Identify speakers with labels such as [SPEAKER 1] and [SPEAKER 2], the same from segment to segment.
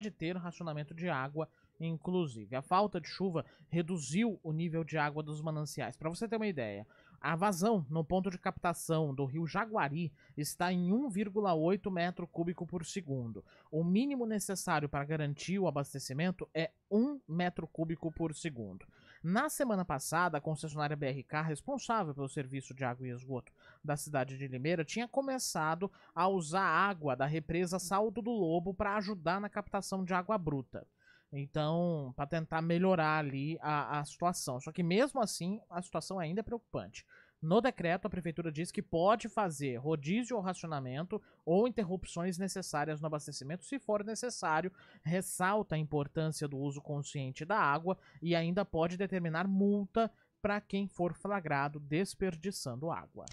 [SPEAKER 1] de ter racionamento de água, inclusive. A falta de chuva reduziu o nível de água dos mananciais. Para você ter uma ideia, a vazão no ponto de captação do rio Jaguari está em 1,8 metro cúbico por segundo. O mínimo necessário para garantir o abastecimento é 1 metro cúbico por segundo. Na semana passada, a concessionária BRK, responsável pelo serviço de água e esgoto da cidade de Limeira, tinha começado a usar água da represa Saldo do Lobo para ajudar na captação de água bruta. Então, para tentar melhorar ali a, a situação. Só que mesmo assim, a situação ainda é preocupante. No decreto, a prefeitura diz que pode fazer rodízio ou racionamento ou interrupções necessárias no abastecimento se for necessário. Ressalta a importância do uso consciente da água e ainda pode determinar multa para quem for flagrado desperdiçando água.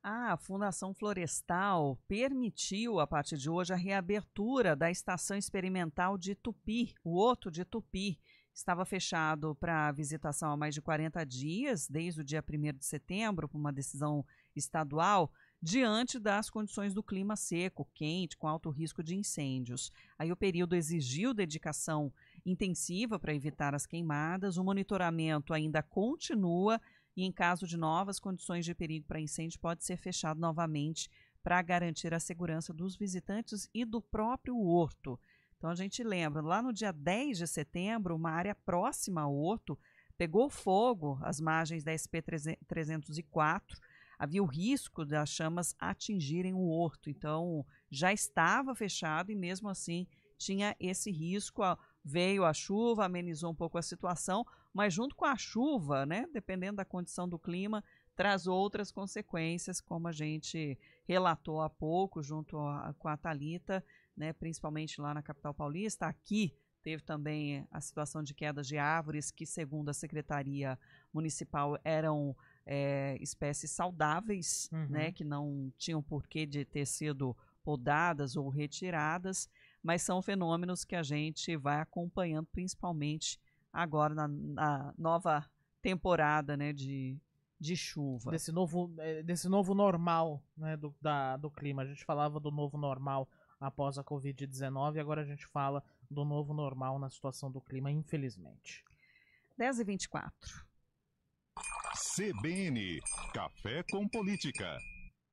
[SPEAKER 1] A Fundação
[SPEAKER 2] Florestal permitiu, a partir de hoje, a reabertura da Estação Experimental de Tupi, o Oto de Tupi, estava fechado para visitação há mais de 40 dias, desde o dia 1 de setembro, por uma decisão estadual, diante das condições do clima seco, quente, com alto risco de incêndios. Aí o período exigiu dedicação intensiva para evitar as queimadas, o monitoramento ainda continua e, em caso de novas condições de perigo para incêndio, pode ser fechado novamente para garantir a segurança dos visitantes e do próprio horto. Então a gente lembra, lá no dia 10 de setembro, uma área próxima ao Horto pegou fogo às margens da SP 304. Havia o risco das chamas atingirem o horto, então já estava fechado e mesmo assim tinha esse risco. Ah, veio a chuva, amenizou um pouco a situação, mas junto com a chuva, né, dependendo da condição do clima, traz outras consequências, como a gente relatou há pouco junto a, com a Thalita né, principalmente lá na capital paulista. Aqui teve também a situação de quedas de árvores, que, segundo a Secretaria Municipal, eram é, espécies saudáveis, uhum. né, que não tinham porquê de ter sido podadas ou retiradas, mas são fenômenos que a gente vai acompanhando, principalmente agora na, na nova temporada
[SPEAKER 1] né, de, de chuva. Desse novo, eh, desse novo normal né, do, da, do clima. A gente falava do novo normal após a Covid-19. Agora a gente fala do novo normal na situação do clima, infelizmente. 10 e 24.
[SPEAKER 2] CBN Café com Política.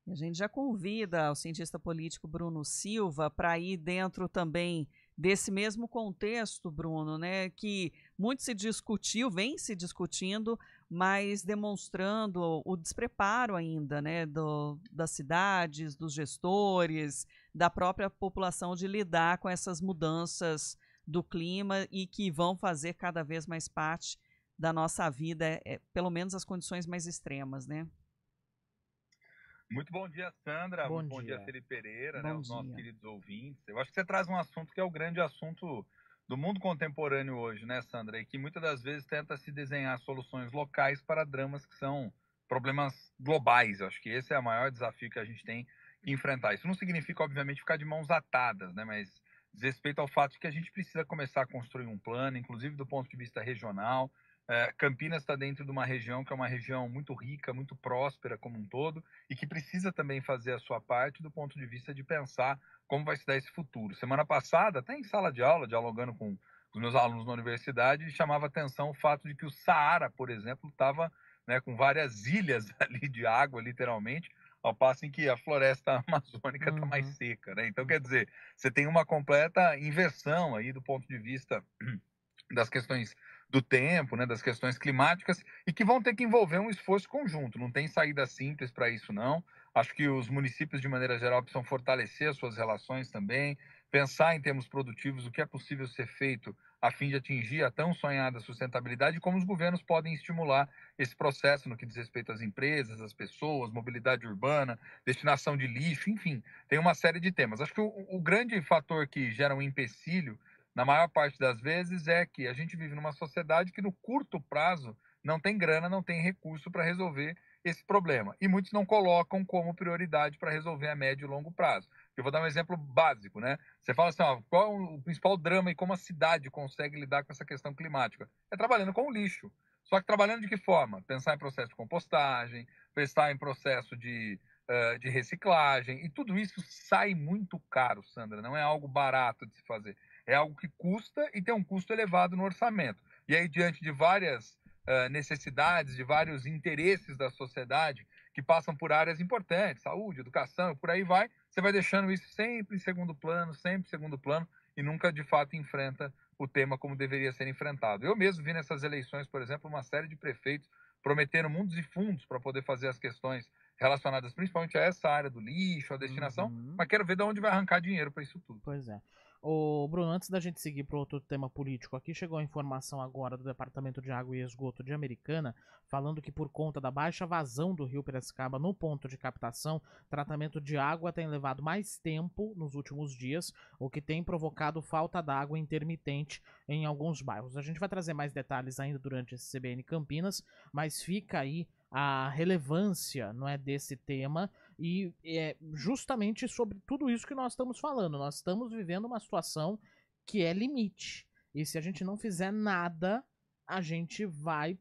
[SPEAKER 2] A gente já convida o cientista político Bruno Silva para ir dentro também desse mesmo contexto, Bruno, né, que muito se discutiu, vem se discutindo mas demonstrando o despreparo ainda né, do, das cidades, dos gestores, da própria população de lidar com essas mudanças do clima e que vão fazer cada vez mais parte da nossa vida, é, é pelo menos as condições mais extremas, né?
[SPEAKER 3] Muito bom dia, Sandra. Bom, Muito bom dia, Felipe Pereira, né, bom né, os nossos queridos ouvintes. Eu acho que você traz um assunto que é o grande assunto do mundo contemporâneo hoje, né, Sandra? E que muitas das vezes tenta se desenhar soluções locais para dramas que são problemas globais. Eu acho que esse é o maior desafio que a gente tem que enfrentar. Isso não significa, obviamente, ficar de mãos atadas, né? Mas diz respeito ao fato de que a gente precisa começar a construir um plano, inclusive do ponto de vista regional, é, Campinas está dentro de uma região que é uma região muito rica, muito próspera como um todo, e que precisa também fazer a sua parte do ponto de vista de pensar como vai se dar esse futuro. Semana passada, até em sala de aula, dialogando com os meus alunos na universidade, chamava atenção o fato de que o Saara, por exemplo, estava né, com várias ilhas ali de água, literalmente, ao passo em que a floresta amazônica está uhum. mais seca. Né? Então, quer dizer, você tem uma completa inversão aí do ponto de vista das questões do tempo, né, das questões climáticas, e que vão ter que envolver um esforço conjunto. Não tem saída simples para isso, não. Acho que os municípios, de maneira geral, precisam fortalecer as suas relações também, pensar em termos produtivos o que é possível ser feito a fim de atingir a tão sonhada sustentabilidade, como os governos podem estimular esse processo no que diz respeito às empresas, às pessoas, mobilidade urbana, destinação de lixo, enfim, tem uma série de temas. Acho que o, o grande fator que gera um empecilho na maior parte das vezes, é que a gente vive numa sociedade que no curto prazo não tem grana, não tem recurso para resolver esse problema. E muitos não colocam como prioridade para resolver a médio e longo prazo. Eu vou dar um exemplo básico, né? Você fala assim, ó, qual é o principal drama e como a cidade consegue lidar com essa questão climática? É trabalhando com o lixo. Só que trabalhando de que forma? Pensar em processo de compostagem, pensar em processo de uh, de reciclagem. E tudo isso sai muito caro, Sandra. Não é algo barato de se fazer. É algo que custa e tem um custo elevado no orçamento. E aí, diante de várias uh, necessidades, de vários interesses da sociedade que passam por áreas importantes, saúde, educação, por aí vai, você vai deixando isso sempre em segundo plano, sempre em segundo plano, e nunca de fato enfrenta o tema como deveria ser enfrentado. Eu mesmo vi nessas eleições, por exemplo, uma série de prefeitos prometendo mundos e fundos para poder fazer as questões relacionadas principalmente a essa área do lixo, a destinação, uhum. mas quero ver de onde vai arrancar dinheiro para isso tudo.
[SPEAKER 1] Pois é. O Bruno, antes da gente seguir para outro tema político, aqui chegou a informação agora do Departamento de Água e Esgoto de Americana, falando que por conta da baixa vazão do rio Piracicaba no ponto de captação, tratamento de água tem levado mais tempo nos últimos dias, o que tem provocado falta d'água intermitente em alguns bairros. A gente vai trazer mais detalhes ainda durante esse CBN Campinas, mas fica aí a relevância não é desse tema e é justamente sobre tudo isso que nós estamos falando. Nós estamos vivendo uma situação que é limite. E se a gente não fizer nada, a gente vai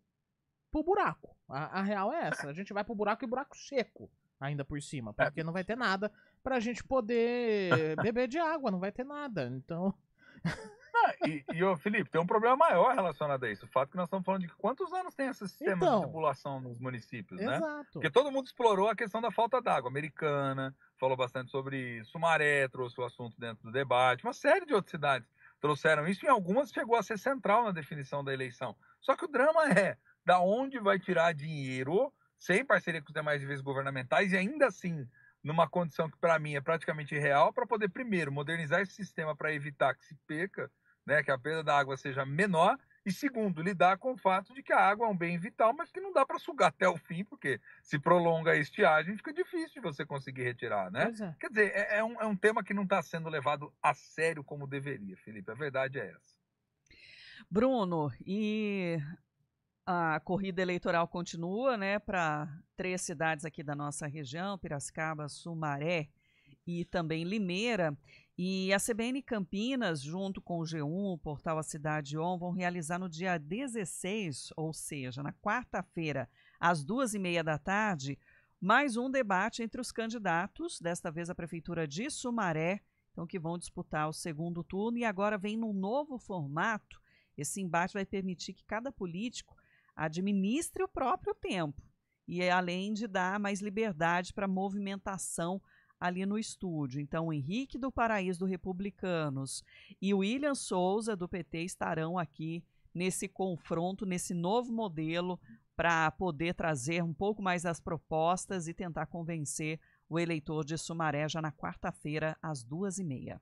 [SPEAKER 1] pro buraco. A, a real é essa. A gente vai pro buraco e buraco seco ainda por cima, é. porque não vai ter nada pra gente poder beber de água, não vai ter nada. Então
[SPEAKER 3] e, e ô, Felipe, tem um problema maior relacionado a isso. O fato que nós estamos falando de quantos
[SPEAKER 1] anos tem esse sistema então, de
[SPEAKER 3] população nos municípios, exato. né? Exato. Porque todo mundo explorou a questão da falta d'água americana, falou bastante sobre isso. Sumaré trouxe o assunto dentro do debate, uma série de outras cidades trouxeram isso e algumas chegou a ser central na definição da eleição. Só que o drama é da onde vai tirar dinheiro sem parceria com os demais níveis governamentais e ainda assim numa condição que para mim é praticamente real para poder primeiro modernizar esse sistema para evitar que se perca né, que a perda da água seja menor, e segundo, lidar com o fato de que a água é um bem vital, mas que não dá para sugar até o fim, porque se prolonga a estiagem, fica difícil de você conseguir retirar, né? É. Quer dizer, é, é, um, é um tema que não está sendo levado a sério como deveria, Felipe. A verdade é
[SPEAKER 2] essa. Bruno, e a corrida eleitoral continua, né, para três cidades aqui da nossa região, Piracicaba, Sumaré e também Limeira. E a CBN Campinas, junto com o G1, o portal A Cidade On, vão realizar no dia 16, ou seja, na quarta-feira, às duas e meia da tarde, mais um debate entre os candidatos, desta vez a Prefeitura de Sumaré, então, que vão disputar o segundo turno. E agora vem num novo formato. Esse embate vai permitir que cada político administre o próprio tempo e além de dar mais liberdade para movimentação ali no estúdio. Então, o Henrique do Paraíso do Republicanos e o William Souza do PT estarão aqui nesse confronto, nesse novo modelo, para poder trazer um pouco mais das propostas e tentar convencer o eleitor de Sumaré já na quarta-feira, às duas e meia.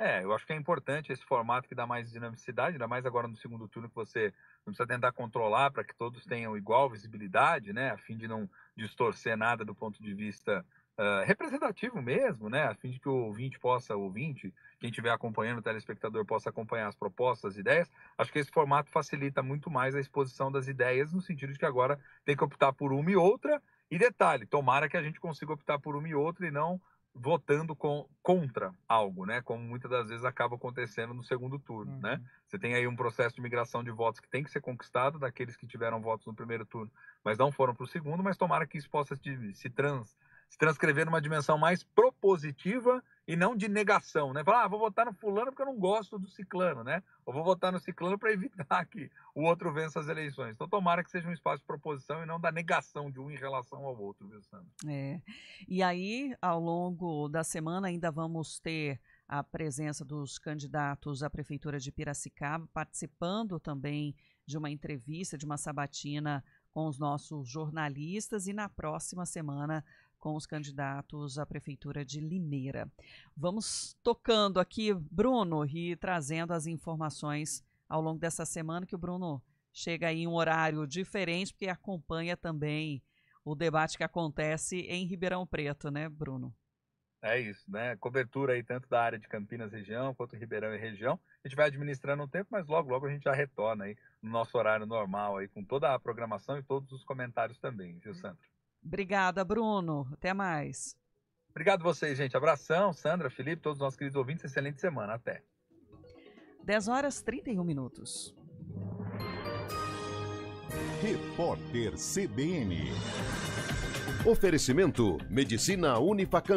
[SPEAKER 3] É, eu acho que é importante esse formato que dá mais dinamicidade, ainda mais agora no segundo turno que você não precisa tentar controlar para que todos tenham igual visibilidade, né, a fim de não distorcer nada do ponto de vista eh, representativo mesmo, né? A fim de que o ouvinte possa, ouvinte, quem estiver acompanhando, o telespectador possa acompanhar as propostas, as ideias. Acho que esse formato facilita muito mais a exposição das ideias, no sentido de que agora tem que optar por uma e outra. E detalhe, tomara que a gente consiga optar por uma e outra e não votando com, contra algo, né? Como muitas das vezes acaba acontecendo no segundo turno, né. uhum. né? Você tem aí um processo de migração de votos que tem que ser conquistado daqueles que tiveram votos no primeiro turno, mas não foram para o segundo, mas tomara que isso possa se, se trans, se transcrever numa dimensão mais propositiva e não de negação, né? Falar, ah, vou votar no fulano porque eu não gosto do ciclano, né? Ou vou votar no ciclano para evitar que o outro vença as eleições. Então, tomara que seja um espaço de proposição e não da negação de um em relação ao outro, viu, Sandra?
[SPEAKER 2] É. E aí, ao longo da semana, ainda vamos ter a presença dos candidatos à Prefeitura de Piracicaba, participando também de uma entrevista, de uma sabatina com os nossos jornalistas, e na próxima semana com os candidatos à Prefeitura de Limeira. Vamos tocando aqui, Bruno, e trazendo as informações ao longo dessa semana, que o Bruno chega em um horário diferente, porque acompanha também o debate que acontece em Ribeirão Preto, né, Bruno?
[SPEAKER 3] É isso, né? Cobertura aí tanto da área de Campinas região quanto Ribeirão e região. A gente vai administrando um tempo, mas logo, logo a gente já retorna aí no nosso horário normal aí com toda a programação e todos os comentários também, viu, hum. Santos.
[SPEAKER 2] Obrigada, Bruno. Até mais.
[SPEAKER 3] Obrigado vocês, gente. Abração, Sandra, Felipe, todos os nossos queridos ouvintes. Excelente semana. Até.
[SPEAKER 2] 10 horas 31 minutos. Repórter CBN. Oferecimento: Medicina Unifacamp.